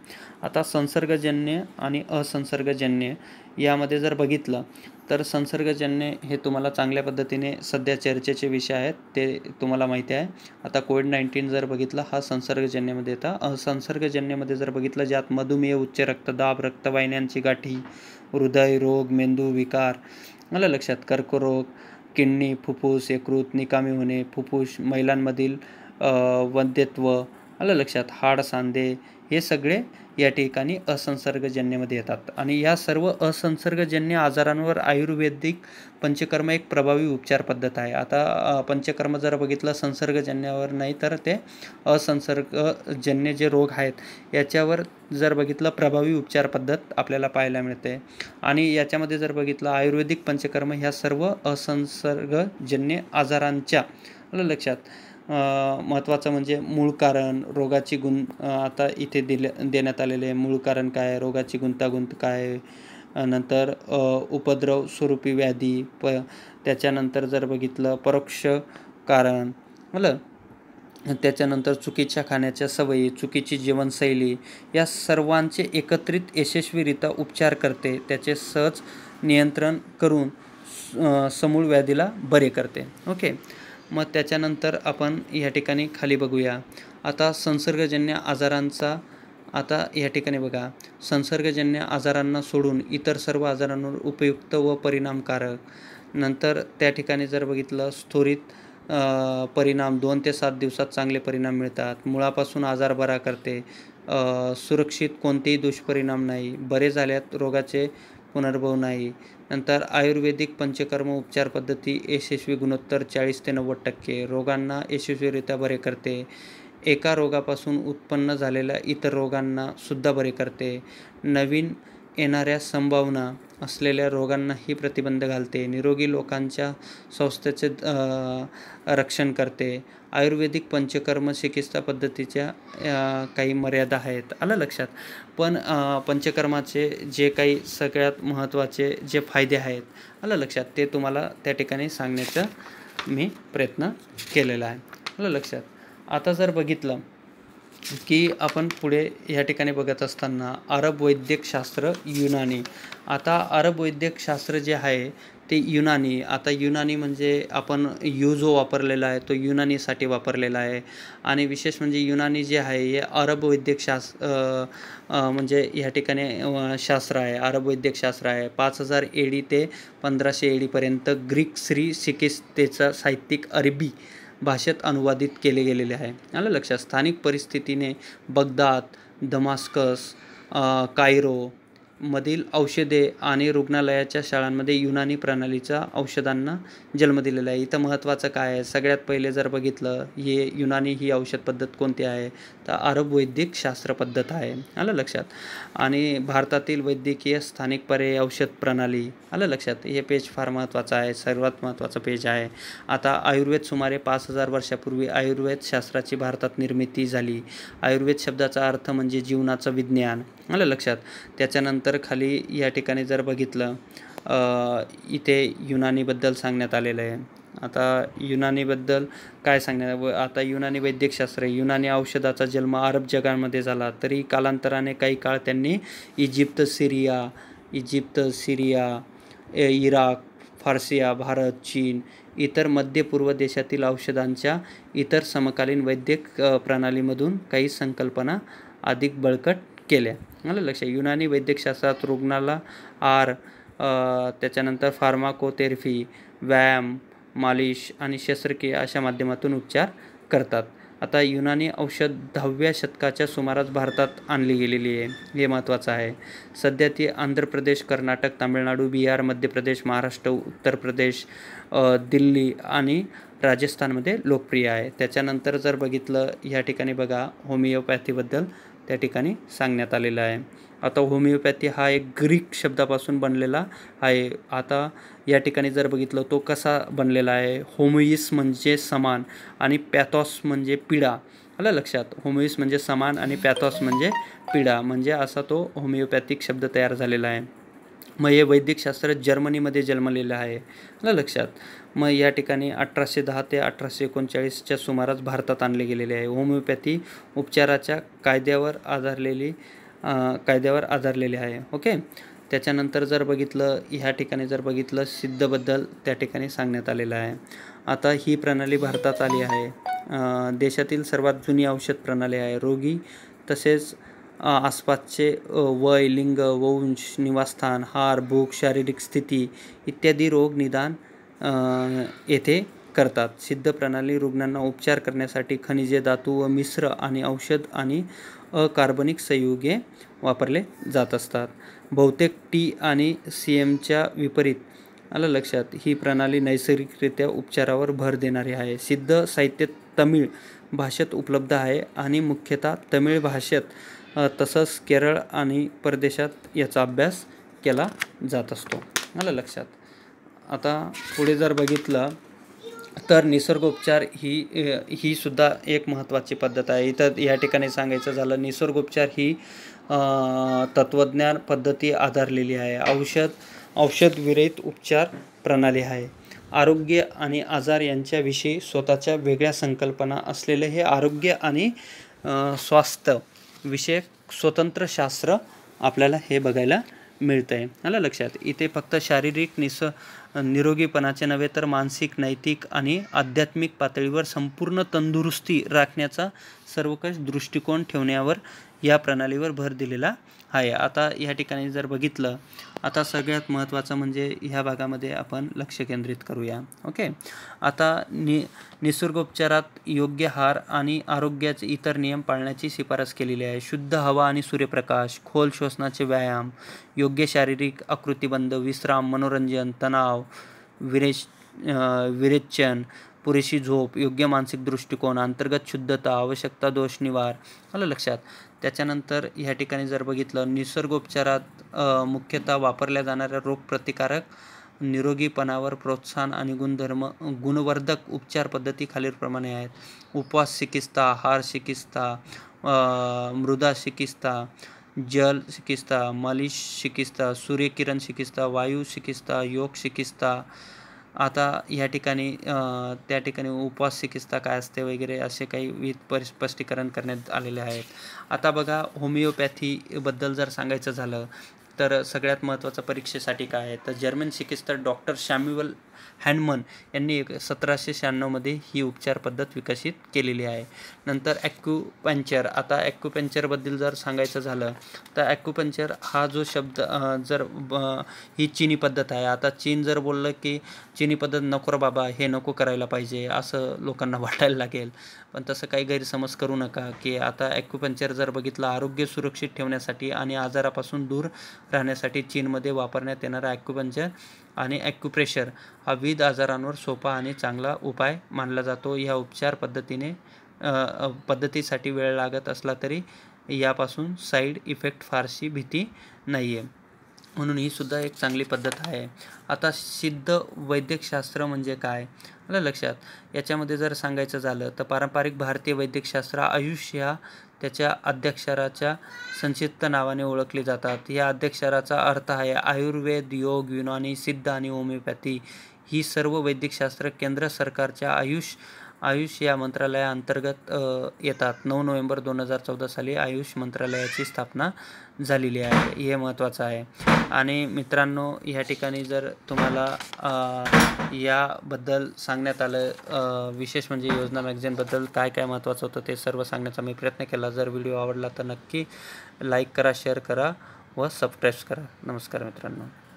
आता संसर्गजन्य आणि असंसर्गजन्य यामध्ये जर बघितलं तर संसर्गजन्य हे तुम्हाला चांगल्या पद्धतीने सध्या चर्चेचे विषय आहेत ते तुम्हाला माहिती आहे आता कोविड नाईन्टीन जर बघितलं हा संसर्गजन्यमध्ये येता संसर्गजन्यमध्ये जर बघितलं ज्यात मधुमेह उच्च रक्तदाब रक्तवाहिन्यांची गाठी हृदय रोग मेंदू विकार मला लक्षात कर्करोग किडनी फुफ्फुस यकृत निकामी होणे फुफ्फूस महिलांमधील वद्यत्व आलं लक्षात हाड सांधे हे सगळे या ठिकाणी असंसर्गजन्यमध्ये येतात आणि या सर्व असंसर्गजन्य आजारांवर आयुर्वेदिक पंचकर्म एक प्रभावी उपचार पद्धत आहे आता पंचकर्म जर बघितलं संसर्गजन्यावर नाही तर ते असंसर्गजन्य जे रोग आहेत याच्यावर जर बघितलं प्रभावी उपचार पद्धत आपल्याला पाहायला मिळते आणि याच्यामध्ये जर बघितलं आयुर्वेदिक पंचकर्म ह्या सर्व असंसर्गजन्य आजारांच्या लक्षात महत्त्वाचं म्हणजे मूळ कारण रोगाची गुण आता इथे दिले देण्यात आलेले आहे मूळ कारण काय रोगाची गुंतागुंत काय नंतर उपद्रव स्वरूपी व्याधी प त्याच्यानंतर जर बघितलं परोक्ष कारण बोलं त्याच्यानंतर चुकीच्या खाण्याच्या सवयी चुकीची जीवनशैली या सर्वांचे एकत्रित यशस्वीरित्या उपचार करते त्याचे सहज नियंत्रण करून समूळ व्याधीला बरे करते ओके मग त्याच्यानंतर आपण या ठिकाणी खाली बघूया आता संसर्गजन्य आजारांचा आता या ठिकाणी बघा संसर्गजन्य आजारांना सोडून इतर सर्व आजारांवर उपयुक्त व परिणामकारक नंतर त्या ठिकाणी जर बघितलं स्थोरित परिणाम दोन ते सात दिवसात चांगले परिणाम मिळतात मुळापासून आजार बरा करते सुरक्षित कोणतेही दुष्परिणाम नाही बरे झाल्यात रोगाचे पुनर्भव नाही नंतर आयुर्वेदिक पंचकर्म उपचार पद्धती यशस्वी गुणोत्तर चाळीस ते नव्वद टक्के रोगांना यशस्वीरित्या बरे करते एका रोगापासून उत्पन्न झालेल्या इतर रोगांना सुद्धा बरे करते नवीन येणाऱ्या संभावना असलेल्या रोगांनाही प्रतिबंध घालते निरोगी लोकांच्या संस्थेचे रक्षण करते आयुर्वेदिक पंचकर्म चिकित्सा पद्धतीच्या काही मर्यादा आहेत आलं लक्षात पण पंचकर्माचे जे काही सगळ्यात महत्त्वाचे जे फायदे आहेत आलं लक्षात ते तुम्हाला त्या ठिकाणी सांगण्याचा मी प्रयत्न केलेला आहे आलं लक्षात आता जर बघितलं की आपण पुढे या ठिकाणी बघत असताना अरब वैद्यकशास्त्र युनानी आता अरब वैद्यकशास्त्र जे आहे ते युनानी आता युनानी म्हणजे आपण यू जो वापरलेला आहे तो युनानीसाठी वापरलेला आहे आणि विशेष म्हणजे युनानी जे आहे हे अरब वैद्यकशास्त्र म्हणजे ह्या ठिकाणी शास्त्र आहे अरब वैद्यकशास्त्र आहे पाच हजार एडी ते पंधराशे एडीपर्यंत ग्रीक श्री शिकिस्तेचा साहित्यिक अरबी भाषेत अनुवादित केले गेलेले आहे आलं लक्षात स्थानिक परिस्थितीने बगदाद दमास्कस कायरो मधील औषधे आणि रुग्णालयाच्या शाळांमध्ये युनानी प्रणालीचा औषधांना जन्म दिलेला आहे इथं महत्त्वाचं काय आहे सगळ्यात पहिले जर बघितलं हे युनानी ही औषध पद्धत कोणती आहे तर आरब वैद्यक शास्त्र पद्धत आहे आलं लक्षात आणि भारतातील वैद्यकीय स्थानिक पर्याय औषध प्रणाली आलं लक्षात हे पेज फार महत्त्वाचं आहे सर्वात महत्त्वाचं पेज आहे आता आयुर्वेद सुमारे पाच हजार वर्षापूर्वी आयुर्वेद शास्त्राची भारतात निर्मिती झाली आयुर्वेद शब्दाचा अर्थ म्हणजे जीवनाचं विज्ञान आलं लक्षात त्याच्यानंतर खाली या ठिकाणी जर बघितलं इथे युनानीबद्दल सांगण्यात आलेलं आहे आता युनानीबद्दल काय सांगण्यात व आता युनानी वैद्यकशास्त्र युनानी औषधाचा जन्म अरब जगांमध्ये झाला तरी कालांतराने काही काळ त्यांनी Egypt Syria Egypt Syria Iraq फार्सिया भारत चीन इतर मध्य पूर्व देशातील औषधांच्या इतर समकालीन वैद्यक प्रणालीमधून काही संकल्पना अधिक बळकट केल्या मला लक्ष युनानी वैद्यकशास्त्रात रुग्णाला आर त्याच्यानंतर फार्माकोथेरफी व्यायाम मालिश आणि शस्त्रक्रिया अशा माध्यमातून उपचार करतात आता युनानी औषध दहाव्या शतकाच्या सुमारास भारतात आणली गेलेली आहे हे महत्त्वाचं आहे सध्या ती आंध्र प्रदेश कर्नाटक तामिळनाडू बिहार मध्य प्रदेश महाराष्ट्र उत्तर प्रदेश दिल्ली आणि राजस्थानमध्ये लोकप्रिय आहे त्याच्यानंतर जर बघितलं या ठिकाणी बघा होमिओपॅथीबद्दल त्या ठिकाणी सांगण्यात आलेलं आहे आता होमिओपॅथी हा एक ग्रीक शब्दापासून बनलेला आहे आता या ठिकाणी जर बघितलं तो कसा बनलेला आहे होमोईस म्हणजे समान आणि पॅथॉस म्हणजे पिडा आलं लक्षात होमोईस म्हणजे समान आणि पॅथॉस म्हणजे पिडा म्हणजे असा तो होमिओपॅथिक शब्द तयार झालेला आहे मग हे वैदिकशास्त्र जर्मनीमध्ये जन्मलेलं आहे आलं लक्षात मग या ठिकाणी अठराशे दहा ते अठराशे एकोणचाळीसच्या सुमारास भारतात आणले गेलेले आहे होमिओपॅथी उपचाराच्या कायद्यावर आधारलेली कायद्यावर आधारलेली आहे ओके त्याच्यानंतर जर बघितलं ह्या ठिकाणी जर बघितलं सिद्धबद्दल त्या ठिकाणी सांगण्यात आलेलं आहे आता ही प्रणाली भारतात आली आहे देशातील सर्वात जुनी औषध प्रणाली आहे रोगी तसेच आसपासचे वय लिंग वंश निवासस्थान हार भूक शारीरिक स्थिती इत्यादी रोग निदान येथे करतात सिद्ध प्रणाली रुग्णांना उपचार करण्यासाठी खनिजे धातू व मिश्र आणि औषध आणि अकार्बनिक संयुगे वापरले जात असतात बहुतेक टी आणि सी एमच्या विपरीत आलं लक्षात ही प्रणाली नैसर्गिकरित्या उपचारावर भर देणारी आहे सिद्ध साहित्य तमिळ भाषेत उपलब्ध आहे आणि मुख्यतः तमिळ भाषेत तसंच केरळ आणि परदेशात याचा अभ्यास केला जात असतो आलं लक्षात आता पुढे जर बघितलं तर निसर्गोपचार ही ही सुद्धा एक महत्त्वाची पद्धत आहे इथं या ठिकाणी सांगायचं झालं निसर्गोपचार ही तत्त्वज्ञान पद्धती आधारलेली आहे औषध औषधविरहित उपचार प्रणाली आहे आरोग्य आणि आजार यांच्याविषयी स्वतःच्या वेगळ्या संकल्पना असलेले हे आरोग्य आणि स्वास्थ्य विषयक स्वतंत्र शास्त्र आपल्याला हे बघायला मिळतं आहे आलं लक्षात इथे फक्त शारीरिक निस निरोगीपणाचे नव्हे तर मानसिक नैतिक आणि आध्यात्मिक पातळीवर संपूर्ण तंदुरुस्ती राखण्याचा सर्वकष दृष्टिकोन ठेवण्यावर या प्रणालीवर भर दिलेला आहे आता या ठिकाणी जर बघितलं आता सगळ्यात महत्त्वाचं म्हणजे ह्या भागामध्ये आपण लक्ष केंद्रित करूया ओके आता नि निसर्गोपचारात योग्य हार आणि आरोग्याचे इतर नियम पाळण्याची शिफारस केलेली आहे शुद्ध हवा आणि सूर्यप्रकाश खोल श्वसनाचे व्यायाम योग्य शारीरिक आकृतीबंध विश्राम मनोरंजन तणाव विरेच विरेचन पुरेशी झोप योग्य मानसिक दृष्टिकोन अंतर्गत शुद्धता आवश्यकता दोष निवार आलं लक्षात त्याच्यानंतर ह्या ठिकाणी जर बघितलं निसर्गोपचारात मुख्यतः वापरल्या जाणाऱ्या रोगप्रतिकारक निरोगीपणावर प्रोत्साहन आणि गुणधर्म गुणवर्धक उपचार पद्धती खालीलप्रमाणे आहेत उपवास चिकित्सा हार चिकित्सा मृदा चिकित्सा जल चिकित्सा मालिश चिकित्सा सूर्यकिरण चिकित्सा वायू चिकित्सा योग चिकित्सा आता या ठिकाणी त्या ठिकाणी उपवास चिकित्सा काय असते वगैरे असे काही विविध परि स्पष्टीकरण करण्यात आलेले आहेत आता बघा होमिओपॅथीबद्दल जर सांगायचं झालं तर सगळ्यात महत्त्वाचं परीक्षेसाठी काय आहे तर जर्मन चिकित्सक डॉक्टर शॅम्युअल हॅन्डमन यांनी एक सतराशे शहाण्णवमध्ये ही उपचार पद्धत विकसित केलेली आहे नंतर ॲक्युपंचर आता ॲक्युपंचरबद्दल जर सांगायचं झालं तर ॲक्युपंचर हा जो शब्द जर ही चीनी पद्धत आहे आता चीन जर बोललं की चीनी पद्धत नको बाबा हे नको करायला पाहिजे असं लोकांना वाटायला लागेल पण तसं काही गैरसमज करू नका की आता ॲक्युपंचर जर बघितलं आरोग्य सुरक्षित ठेवण्यासाठी आणि आजारापासून दूर राहण्यासाठी चीनमध्ये वापरण्यात येणारा ॲक्युपंचर आणि ॲक्युप्रेशर हा विविध आजारांवर सोपा आणि चांगला उपाय मानला जातो या उपचार पद्धतीने पद्धतीसाठी वेळ लागत असला तरी यापासून साईड इफेक्ट फारशी भीती नाही आहे म्हणून ही सुद्धा एक चांगली पद्धत आहे आता सिद्ध वैद्यकशास्त्र म्हणजे काय आलं लक्षात याच्यामध्ये जर सांगायचं झालं तर पारंपरिक भारतीय वैद्यकशास्त्र आयुष्य ह्या त्याच्या अध्यक्षराच्या संक्षिप्त नावाने ओळखले जातात या अध्यक्षराचा अर्थ आहे आयुर्वेद योग युनानी सिद्ध आणि होमिओपॅथी ही सर्व वैद्यकशास्त्र केंद्र सरकारच्या आयुष आयुष या मंत्रालयाअंतर्गत येतात नऊ नोव्हेंबर दोन हजार चौदा साली आयुष मंत्रालयाची स्थापना झालेली आहे हे महत्त्वाचं आहे आणि मित्रांनो ह्या ठिकाणी जर तुम्हाला याबद्दल सांगण्यात आलं विशेष म्हणजे योजना मॅगझिनबद्दल काय काय महत्त्वाचं होतं ते सर्व सांगण्याचा मी प्रयत्न केला जर व्हिडिओ आवडला तर नक्की लाईक करा शेअर करा व सबस्क्राईब करा नमस्कार मित्रांनो